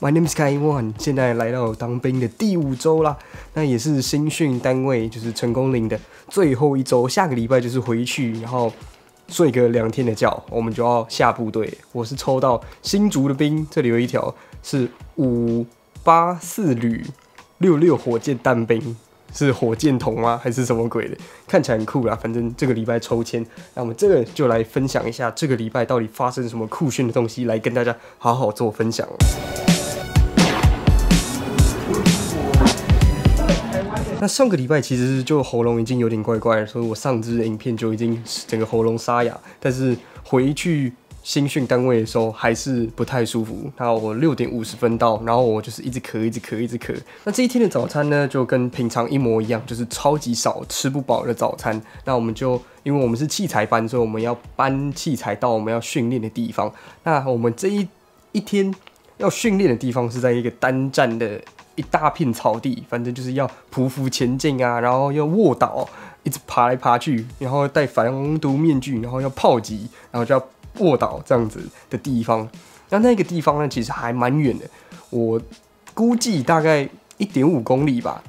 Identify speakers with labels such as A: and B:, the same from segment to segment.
A: My name is Kai One。现在来到当兵的第五周啦，那也是新训单位就是成功领的最后一周。下个礼拜就是回去，然后睡个两天的觉，我们就要下部队。我是抽到新竹的兵，这里有一条是五八四旅六六火箭弹兵。是火箭筒吗？还是什么鬼的？看起来很酷啊！反正这个礼拜抽签，那我们这个就来分享一下这个礼拜到底发生什么酷炫的东西，来跟大家好好做分享。那上个礼拜其实就喉咙已经有点怪怪，所以我上支影片就已经整个喉咙沙哑，但是回去。新训单位的时候还是不太舒服。那我六点五十分到，然后我就是一直咳，一直咳，一直咳。那这一天的早餐呢，就跟平常一模一样，就是超级少吃不饱的早餐。那我们就因为我们是器材班，所以我们要搬器材到我们要训练的地方。那我们这一一天要训练的地方是在一个单站的一大片草地，反正就是要匍匐前进啊，然后要卧倒，一直爬来爬去，然后戴防毒面具，然后要炮击，然后就要。卧倒这样子的地方，那那个地方呢，其实还蛮远的，我估计大概一点五公里吧，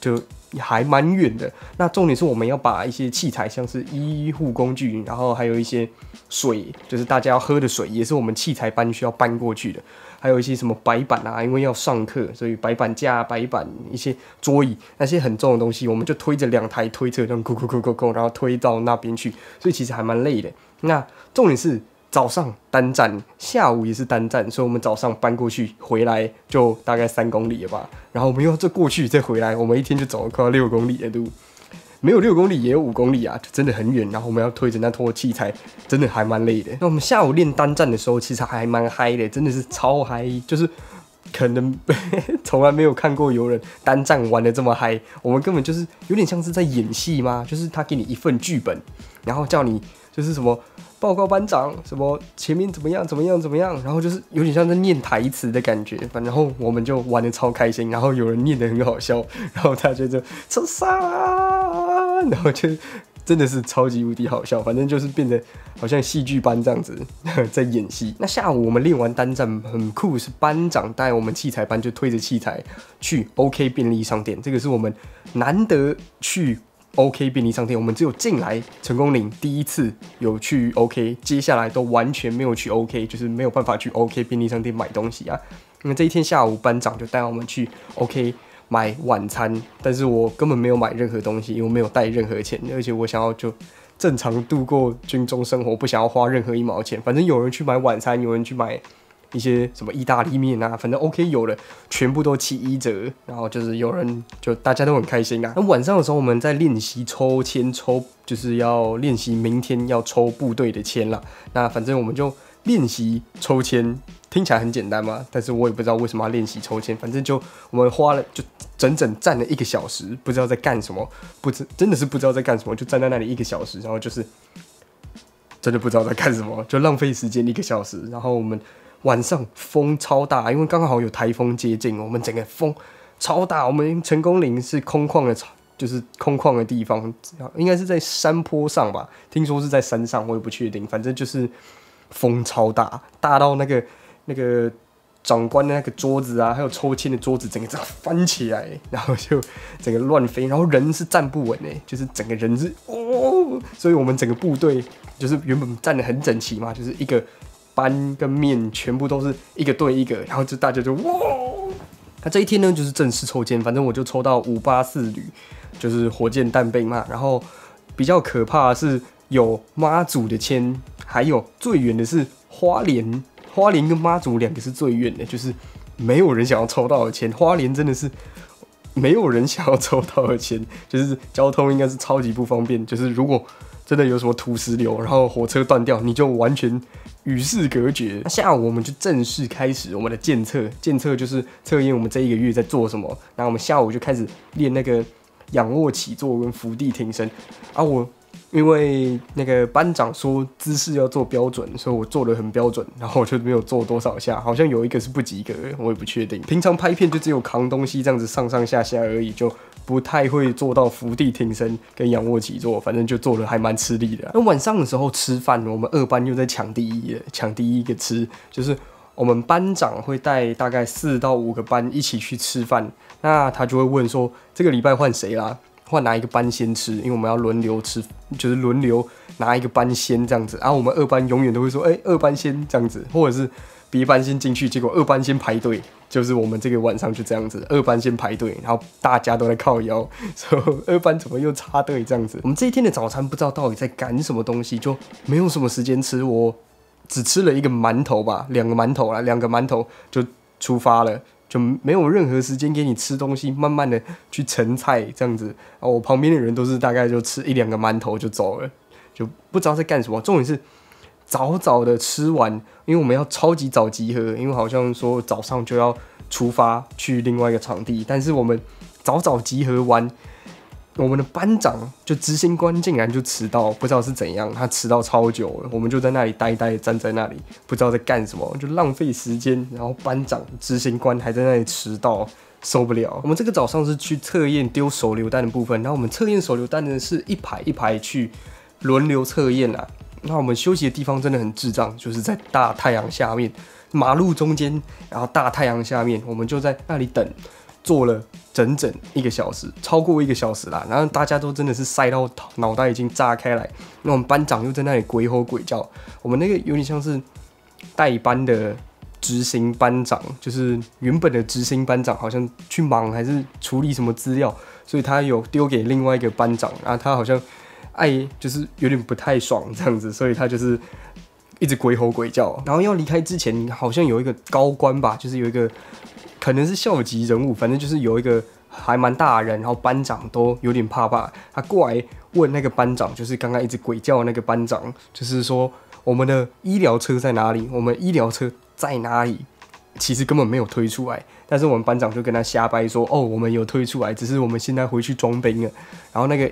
A: 就还蛮远的。那重点是我们要把一些器材，像是医护工具，然后还有一些水，就是大家要喝的水，也是我们器材班需要搬过去的。还有一些什么白板啊，因为要上课，所以白板架、白板、一些桌椅那些很重的东西，我们就推着两台推车，这样咕咕咕咕咕，然后推到那边去。所以其实还蛮累的。那重点是早上单站，下午也是单站，所以我们早上搬过去，回来就大概三公里吧。然后我们又这过去，再回来，我们一天就走了快要六公里的路，没有六公里也有五公里啊，真的很远。然后我们要推着那拖器材，真的还蛮累的。那我们下午练单站的时候，其实还蛮嗨的，真的是超嗨，就是可能 从来没有看过有人单站玩的这么嗨。我们根本就是有点像是在演戏吗？就是他给你一份剧本，然后叫你。就是什么报告班长，什么前面怎么样怎么样怎么样，然后就是有点像在念台词的感觉，反正我们就玩的超开心，然后有人念的很好笑，然后他就说超杀，然后就真的是超级无敌好笑，反正就是变得好像戏剧班这样子 在演戏。那下午我们练完单战很酷，是班长带我们器材班就推着器材去 OK 便利商店，这个是我们难得去。OK 便利商店，我们只有进来成功领第一次有去 OK，接下来都完全没有去 OK，就是没有办法去 OK 便利商店买东西啊。因为这一天下午班长就带我们去 OK 买晚餐，但是我根本没有买任何东西，因为我没有带任何钱，而且我想要就正常度过军中生活，不想要花任何一毛钱。反正有人去买晚餐，有人去买。一些什么意大利面啊，反正 OK 有了，全部都七一折，然后就是有人就大家都很开心啊。那晚上的时候我们在练习抽签，抽就是要练习明天要抽部队的签了。那反正我们就练习抽签，听起来很简单嘛，但是我也不知道为什么要练习抽签。反正就我们花了就整整站了一个小时，不知道在干什么，不知真的是不知道在干什么，就站在那里一个小时，然后就是真的不知道在干什么，就浪费时间一个小时，然后我们。晚上风超大，因为刚好有台风接近。我们整个风超大，我们成功岭是空旷的，就是空旷的地方，应该是在山坡上吧？听说是在山上，我也不确定。反正就是风超大，大到那个那个长官的那个桌子啊，还有抽签的桌子，整个这样翻起来，然后就整个乱飞，然后人是站不稳诶，就是整个人是哦。所以我们整个部队就是原本站得很整齐嘛，就是一个。班跟面全部都是一个对一个，然后就大家就哇！那这一天呢，就是正式抽签，反正我就抽到五八四旅，就是火箭弹被骂。然后比较可怕的是有妈祖的签，还有最远的是花莲，花莲跟妈祖两个是最远的，就是没有人想要抽到的签。花莲真的是没有人想要抽到的签，就是交通应该是超级不方便。就是如果真的有什么土石流，然后火车断掉，你就完全。与世隔绝。那下午我们就正式开始我们的监测，监测就是测验我们这一个月在做什么。那我们下午就开始练那个仰卧起坐跟伏地挺身。啊，我。因为那个班长说姿势要做标准，所以我做的很标准，然后我就没有做多少下，好像有一个是不及格，我也不确定。平常拍片就只有扛东西这样子上上下下而已，就不太会做到伏地挺身跟仰卧起坐，反正就做的还蛮吃力的。那晚上的时候吃饭，我们二班又在抢第一了，抢第一个吃，就是我们班长会带大概四到五个班一起去吃饭，那他就会问说这个礼拜换谁啦？换拿一个班先吃，因为我们要轮流吃，就是轮流拿一个班先这样子然、啊。我们二班永远都会说，哎，二班先这样子，或者是别班先进去，结果二班先排队，就是我们这个晚上就这样子，二班先排队，然后大家都在靠腰，说 二班怎么又插队这样子。我们这一天的早餐不知道到底在赶什么东西，就没有什么时间吃，我只吃了一个馒头吧，两个馒头啊，两个馒头就出发了。就没有任何时间给你吃东西，慢慢的去盛菜这样子啊，我旁边的人都是大概就吃一两个馒头就走了，就不知道在干什么。重点是早早的吃完，因为我们要超级早集合，因为好像说早上就要出发去另外一个场地，但是我们早早集合完。我们的班长就执行官竟然就迟到，不知道是怎样，他迟到超久了，我们就在那里呆呆站在那里，不知道在干什么，就浪费时间。然后班长执行官还在那里迟到，受不了。我们这个早上是去测验丢手榴弹的部分，然后我们测验手榴弹呢是一排一排去轮流测验啦。那我们休息的地方真的很智障，就是在大太阳下面马路中间，然后大太阳下面，我们就在那里等。做了整整一个小时，超过一个小时啦。然后大家都真的是塞到脑袋已经炸开来。那我们班长又在那里鬼吼鬼叫。我们那个有点像是代班的执行班长，就是原本的执行班长好像去忙还是处理什么资料，所以他有丢给另外一个班长。然后他好像爱就是有点不太爽这样子，所以他就是一直鬼吼鬼叫。然后要离开之前，好像有一个高官吧，就是有一个。可能是校级人物，反正就是有一个还蛮大的人，然后班长都有点怕怕。他过来问那个班长，就是刚刚一直鬼叫那个班长，就是说我们的医疗车在哪里？我们医疗车在哪里？其实根本没有推出来，但是我们班长就跟他瞎掰说：“哦，我们有推出来，只是我们现在回去装兵了。”然后那个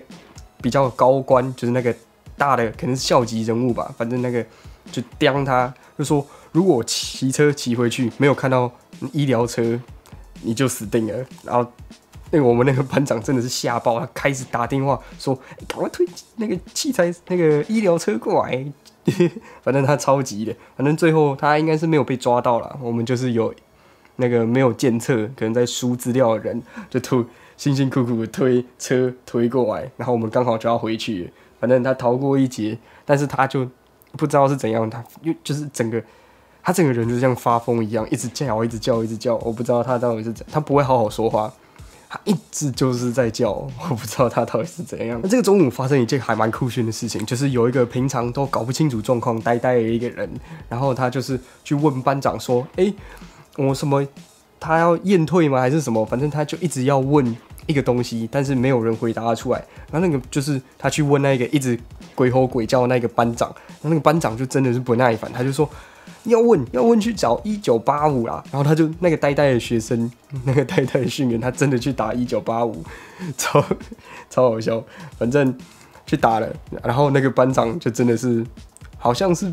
A: 比较高官，就是那个大的，可能是校级人物吧，反正那个就刁他，就说：“如果骑车骑回去没有看到。”医疗车，你就死定了。然后，那个我们那个班长真的是吓爆，他开始打电话说：“赶快推那个器材，那个医疗车过来。”反正他超级的，反正最后他应该是没有被抓到了。我们就是有那个没有监测，可能在输资料的人就推，辛辛苦苦推车推过来。然后我们刚好就要回去，反正他逃过一劫。但是他就不知道是怎样，他又就是整个。他整个人就像发疯一样，一直叫，一直叫，一直叫。我不知道他到底是怎，他不会好好说话，他一直就是在叫。我不知道他到底是怎样。那这个中午发生一件还蛮酷炫的事情，就是有一个平常都搞不清楚状况、呆呆的一个人，然后他就是去问班长说：“哎，我什么？他要验退吗？还是什么？反正他就一直要问一个东西，但是没有人回答出来。然后那个就是他去问那个一直鬼吼鬼叫的那个班长，后那个班长就真的是不耐烦，他就说。要问要问去找一九八五啦，然后他就那个呆呆的学生，那个呆呆的训员，他真的去打一九八五，超超好笑，反正去打了，然后那个班长就真的是好像是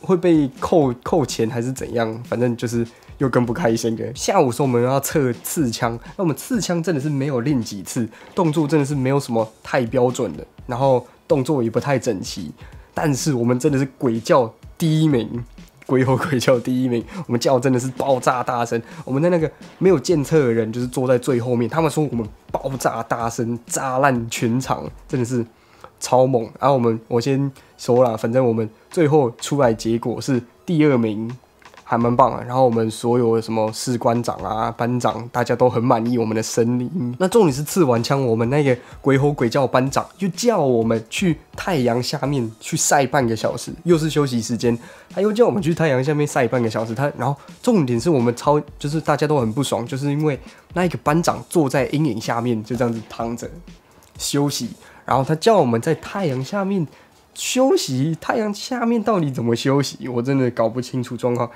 A: 会被扣扣钱还是怎样，反正就是又更不开心。的。下午说我们要测刺枪，那我们刺枪真的是没有练几次，动作真的是没有什么太标准的，然后动作也不太整齐，但是我们真的是鬼叫第一名。鬼吼鬼叫第一名，我们叫真的是爆炸大声。我们的那个没有监测的人就是坐在最后面，他们说我们爆炸大声，炸烂全场，真的是超猛。然后我们我先说了，反正我们最后出来结果是第二名。还蛮棒的，然后我们所有的什么士官长啊、班长，大家都很满意我们的生理。那重点是刺完枪，我们那个鬼吼鬼叫班长就叫我们去太阳下面去晒半个小时，又是休息时间，他又叫我们去太阳下面晒半个小时。他然后重点是我们超就是大家都很不爽，就是因为那一个班长坐在阴影下面就这样子躺着休息，然后他叫我们在太阳下面休息，太阳下面到底怎么休息？我真的搞不清楚状况。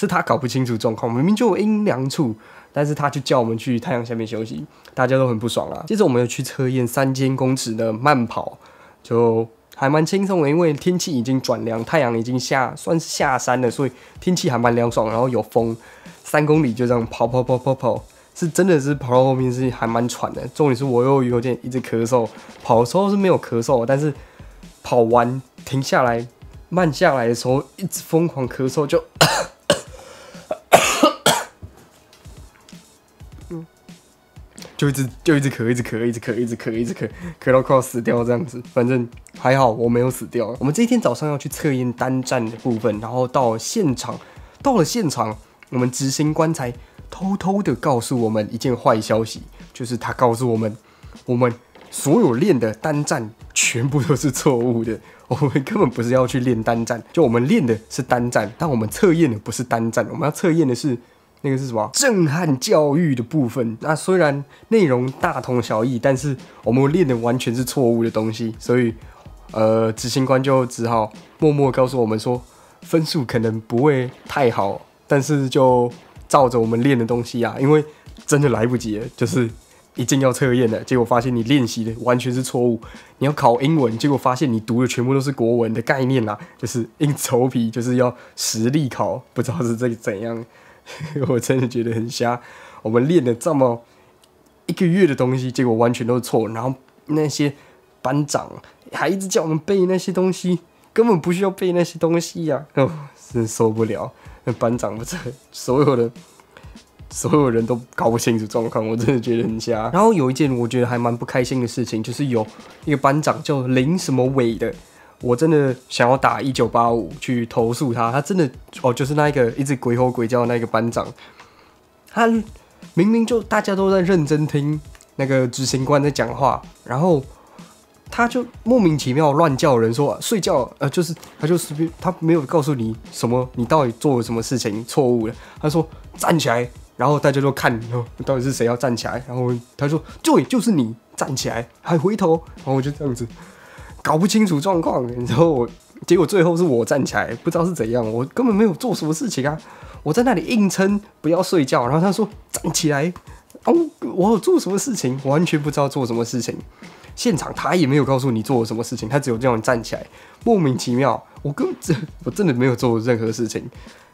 A: 是他搞不清楚状况，明明就有阴凉处，但是他就叫我们去太阳下面休息，大家都很不爽啊。接着我们又去测验三千公尺的慢跑，就还蛮轻松的，因为天气已经转凉，太阳已经下算是下山了，所以天气还蛮凉爽，然后有风，三公里就这样跑跑跑跑跑，是真的是跑到后面是还蛮喘的。重点是我又有点一直咳嗽，跑的时候是没有咳嗽，但是跑完停下来慢下来的时候，一直疯狂咳嗽就。就一直就一直咳，一直咳，一直咳，一直咳，一直咳，咳到快要死掉这样子。反正还好，我没有死掉。我们这一天早上要去测验单战的部分，然后到现场。到了现场，我们执行官才偷偷的告诉我们一件坏消息，就是他告诉我们，我们所有练的单战全部都是错误的。我们根本不是要去练单战，就我们练的是单战，但我们测验的不是单战，我们要测验的是。那个是什么震撼教育的部分？那虽然内容大同小异，但是我们练的完全是错误的东西，所以，呃，执行官就只好默默告诉我们说，分数可能不会太好，但是就照着我们练的东西啊，因为真的来不及了，就是一定要测验了。结果发现你练习的完全是错误，你要考英文，结果发现你读的全部都是国文的概念啦，就是硬头皮就是要实力考，不知道是这怎样。我真的觉得很瞎，我们练了这么一个月的东西，结果完全都是错。然后那些班长还一直叫我们背那些东西，根本不需要背那些东西呀！哦，真受不了。班长不在，所有的所有人都搞不清楚状况，我真的觉得很瞎。然后有一件我觉得还蛮不开心的事情，就是有一个班长叫林什么伟的。我真的想要打一九八五去投诉他，他真的哦，就是那一个一直鬼吼鬼叫的那个班长，他明明就大家都在认真听那个执行官在讲话，然后他就莫名其妙乱叫人说睡觉，呃，就是他就随便，他没有告诉你什么，你到底做了什么事情错误了，他说站起来，然后大家就看哦，到底是谁要站起来，然后他说对，就是你站起来，还回头，然后我就这样子。搞不清楚状况，然后我结果最后是我站起来，不知道是怎样，我根本没有做什么事情啊，我在那里硬撑不要睡觉，然后他说站起来，哦，我做什么事情？完全不知道做什么事情。现场他也没有告诉你做了什么事情，他只有叫你站起来，莫名其妙，我根本我真的没有做任何事情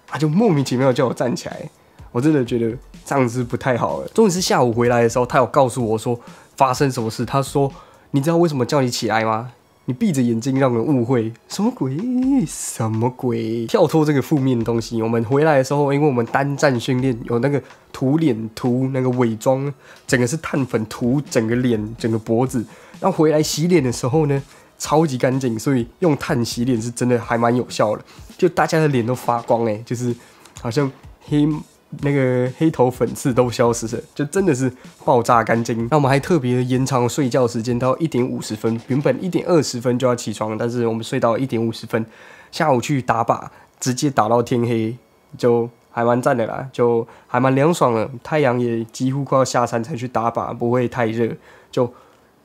A: 他就莫名其妙叫我站起来，我真的觉得这样子不太好。终于是下午回来的时候，他有告诉我说发生什么事，他说你知道为什么叫你起来吗？你闭着眼睛让我误会什么鬼？什么鬼？跳脱这个负面的东西。我们回来的时候，因为我们单站训练有那个涂脸涂那个伪装，整个是碳粉涂整个脸整个脖子。然后回来洗脸的时候呢，超级干净，所以用碳洗脸是真的还蛮有效的。就大家的脸都发光哎，就是好像黑。那个黑头粉刺都消失了，就真的是爆炸干净。那我们还特别延长睡觉时间到一点五十分，原本一点二十分就要起床，但是我们睡到一点五十分。下午去打靶，直接打到天黑，就还蛮赞的啦，就还蛮凉爽的。太阳也几乎快要下山才去打靶，不会太热。就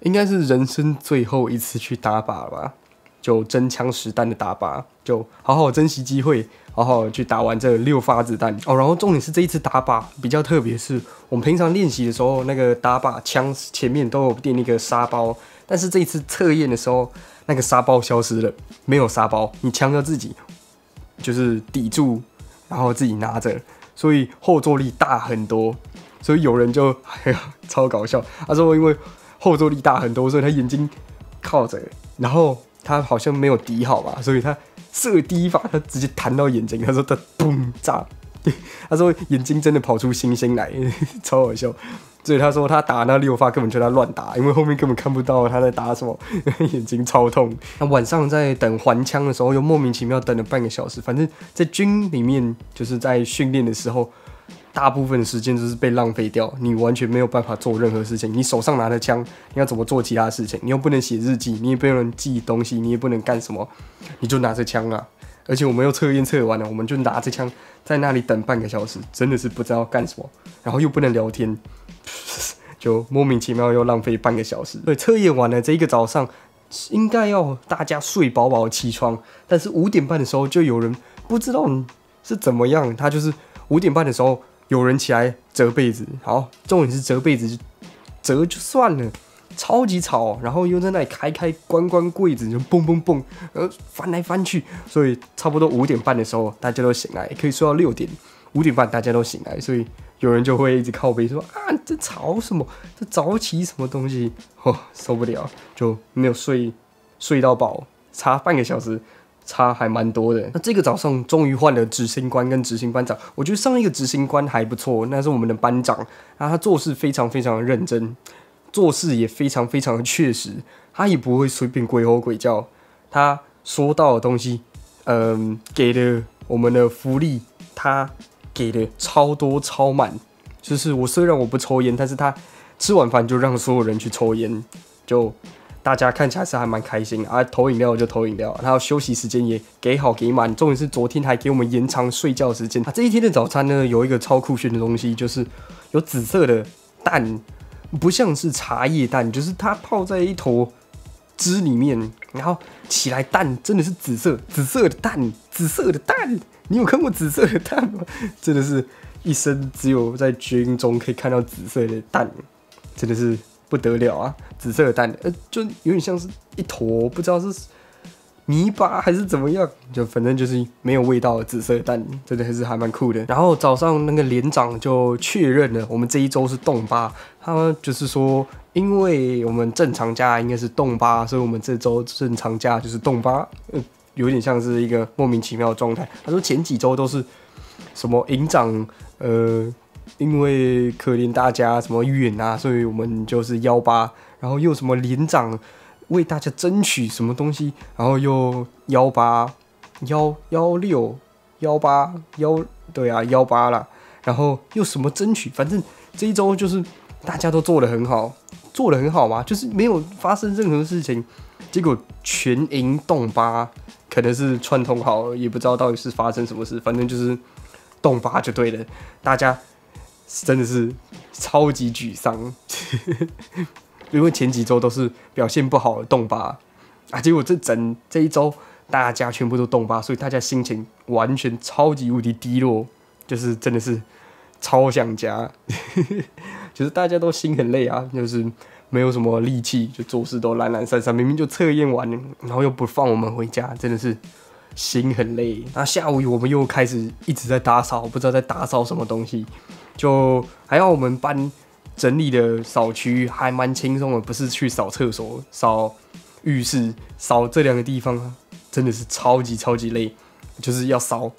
A: 应该是人生最后一次去打靶了吧。就真枪实弹的打靶，就好好珍惜机会，好好去打完这六发子弹哦。然后重点是这一次打靶比较特别，是我们平常练习的时候，那个打靶枪前面都有垫一个沙包，但是这一次测验的时候，那个沙包消失了，没有沙包，你枪要自己就是抵住，然后自己拿着，所以后坐力大很多，所以有人就哎呀超搞笑，他说因为后坐力大很多，所以他眼睛靠着，然后。他好像没有敌好吧，所以他射第一发，他直接弹到眼睛，他说他砰炸，他说眼睛真的跑出星星来，超好笑。所以他说他打那六发根本就在乱打，因为后面根本看不到他在打什么，眼睛超痛。那晚上在等还枪的时候又莫名其妙等了半个小时，反正在军里面就是在训练的时候。大部分时间都是被浪费掉，你完全没有办法做任何事情。你手上拿着枪，你要怎么做其他事情？你又不能写日记，你也不能寄东西，你也不能干什么，你就拿着枪啊！而且我们又测验测完了，我们就拿着枪在那里等半个小时，真的是不知道干什么，然后又不能聊天，就莫名其妙又浪费半个小时。对，测验完了这一个早上，应该要大家睡饱饱起床，但是五点半的时候就有人不知道是怎么样，他就是五点半的时候。有人起来折被子，好，重点是折被子，折就算了，超级吵，然后又在那里开开关关柜子，就嘣嘣嘣，呃，翻来翻去，所以差不多五点半的时候大家都醒来，可以睡到六点。五点半大家都醒来，所以有人就会一直靠背说啊，这吵什么，这早起什么东西，哦，受不了，就没有睡，睡到饱，差半个小时。差还蛮多的。那这个早上终于换了执行官跟执行班长，我觉得上一个执行官还不错，那是我们的班长后他做事非常非常认真，做事也非常非常的确实，他也不会随便鬼吼鬼叫。他说到的东西，嗯，给的我们的福利，他给的超多超满。就是我虽然我不抽烟，但是他吃完饭就让所有人去抽烟，就。大家看起来是还蛮开心啊，投饮料就投饮料，然后休息时间也给好给满，重点是昨天还给我们延长睡觉时间啊。这一天的早餐呢，有一个超酷炫的东西，就是有紫色的蛋，不像是茶叶蛋，就是它泡在一坨汁里面，然后起来蛋真的是紫色，紫色的蛋，紫色的蛋，你有看过紫色的蛋吗？真的是一生只有在军中可以看到紫色的蛋，真的是。不得了啊！紫色的蛋，呃，就有点像是一坨，不知道是泥巴还是怎么样，就反正就是没有味道的紫色的蛋，真的还是还蛮酷的。然后早上那个连长就确认了，我们这一周是冻巴。他就是说，因为我们正常假应该是冻八，所以我们这周正常假就是冻八，呃，有点像是一个莫名其妙的状态。他说前几周都是什么营长，呃。因为可怜大家什么远啊，所以我们就是幺八，然后又什么连长为大家争取什么东西，然后又幺八幺幺六幺八幺，对啊幺八啦，然后又什么争取，反正这一周就是大家都做的很好，做的很好嘛，就是没有发生任何事情，结果全赢动八，可能是串通好，也不知道到底是发生什么事，反正就是动八就对了，大家。真的是超级沮丧，因为前几周都是表现不好的动吧，啊，结果这整这一周大家全部都动吧，所以大家心情完全超级无敌低落，就是真的是超想家，就是大家都心很累啊，就是没有什么力气，就做事都懒懒散散，明明就测验完，然后又不放我们回家，真的是心很累。那下午我们又开始一直在打扫，不知道在打扫什么东西。就还要我们班整理的扫区还蛮轻松的，不是去扫厕所、扫浴室、扫这两个地方，真的是超级超级累，就是要扫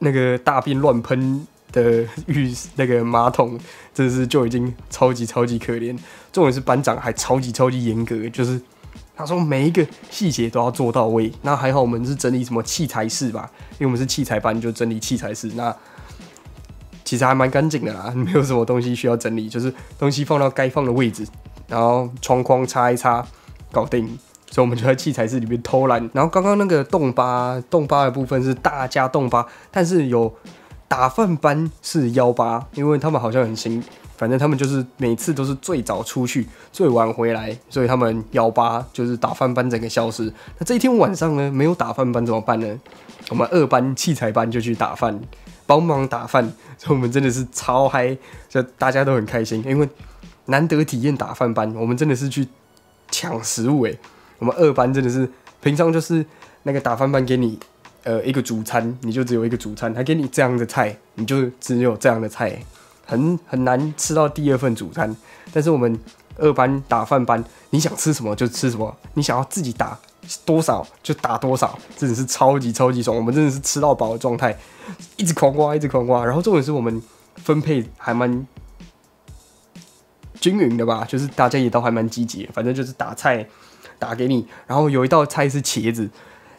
A: 那个大便乱喷的浴那个马桶，真的是就已经超级超级可怜。重点是班长还超级超级严格，就是他说每一个细节都要做到位。那还好我们是整理什么器材室吧，因为我们是器材班，就整理器材室。那其实还蛮干净的啦，没有什么东西需要整理，就是东西放到该放的位置，然后窗框擦一擦，搞定。所以我们就在器材室里面偷懒。然后刚刚那个动八，动八的部分是大家动八，但是有打饭班是幺八，因为他们好像很行，反正他们就是每次都是最早出去，最晚回来，所以他们幺八就是打饭班整个消失。那这一天晚上呢，没有打饭班怎么办呢？我们二班器材班就去打饭。帮忙打饭，所以我们真的是超嗨，就大家都很开心，因为难得体验打饭班，我们真的是去抢食物诶。我们二班真的是平常就是那个打饭班给你呃一个主餐，你就只有一个主餐，他给你这样的菜，你就只有这样的菜，很很难吃到第二份主餐。但是我们二班打饭班，你想吃什么就吃什么，你想要自己打。多少就打多少，真的是超级超级爽，我们真的是吃到饱的状态，一直狂刮，一直狂刮。然后重点是我们分配还蛮均匀的吧，就是大家也都还蛮积极，反正就是打菜打给你。然后有一道菜是茄子，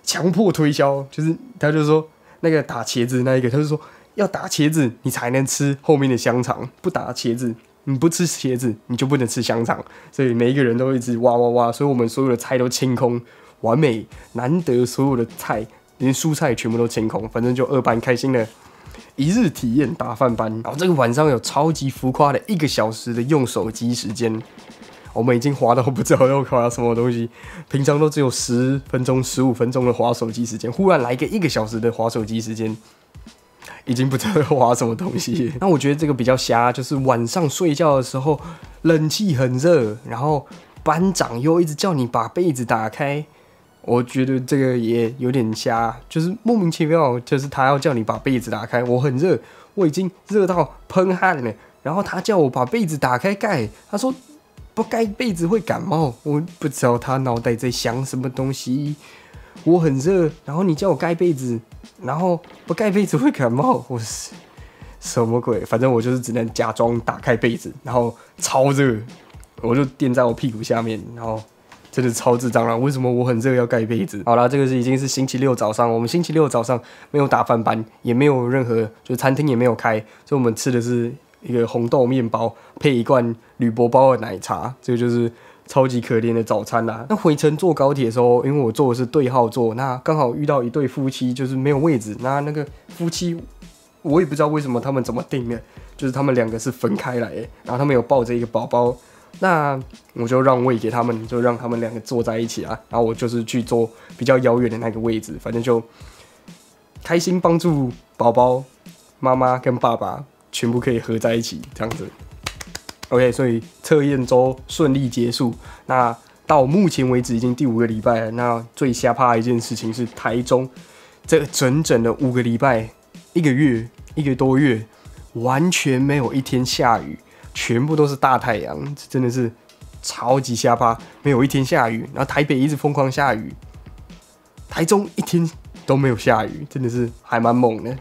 A: 强迫推销，就是他就说那个打茄子那一个，他就说要打茄子你才能吃后面的香肠，不打茄子你不吃茄子你就不能吃香肠，所以每一个人都一直哇哇哇，所以我们所有的菜都清空。完美，难得所有的菜连蔬菜全部都清空，反正就二班开心的一日体验打饭班。然后这个晚上有超级浮夸的一个小时的用手机时间，我们已经滑到不知道要滑什么东西，平常都只有十分钟、十五分钟的滑手机时间，忽然来个一个小时的滑手机时间，已经不知道要滑什么东西。那我觉得这个比较瞎，就是晚上睡觉的时候，冷气很热，然后班长又一直叫你把被子打开。我觉得这个也有点瞎，就是莫名其妙，就是他要叫你把被子打开，我很热，我已经热到喷汗了。然后他叫我把被子打开盖，他说不盖被子会感冒。我不知道他脑袋在想什么东西。我很热，然后你叫我盖被子，然后不盖被子会感冒，我是什么鬼？反正我就是只能假装打开被子，然后超热，我就垫在我屁股下面，然后。真的超智障了！为什么我很热要盖被子？好啦，这个是已经是星期六早上，我们星期六早上没有打饭班，也没有任何，就餐厅也没有开，所以我们吃的是一个红豆面包配一罐铝箔包的奶茶，这个就是超级可怜的早餐啦。那回程坐高铁的时候，因为我坐的是对号座，那刚好遇到一对夫妻，就是没有位置，那那个夫妻我也不知道为什么他们怎么定的，就是他们两个是分开来，然后他们有抱着一个宝宝。那我就让魏杰他们，就让他们两个坐在一起啊，然后我就是去坐比较遥远的那个位置，反正就开心帮助宝宝、妈妈跟爸爸全部可以合在一起这样子。OK，所以测验周顺利结束。那到目前为止已经第五个礼拜了。那最吓怕的一件事情是，台中这整整的五个礼拜、一个月、一个多月，完全没有一天下雨。全部都是大太阳，真的是超级瞎趴，没有一天下雨。然后台北一直疯狂下雨，台中一天都没有下雨，真的是还蛮猛的。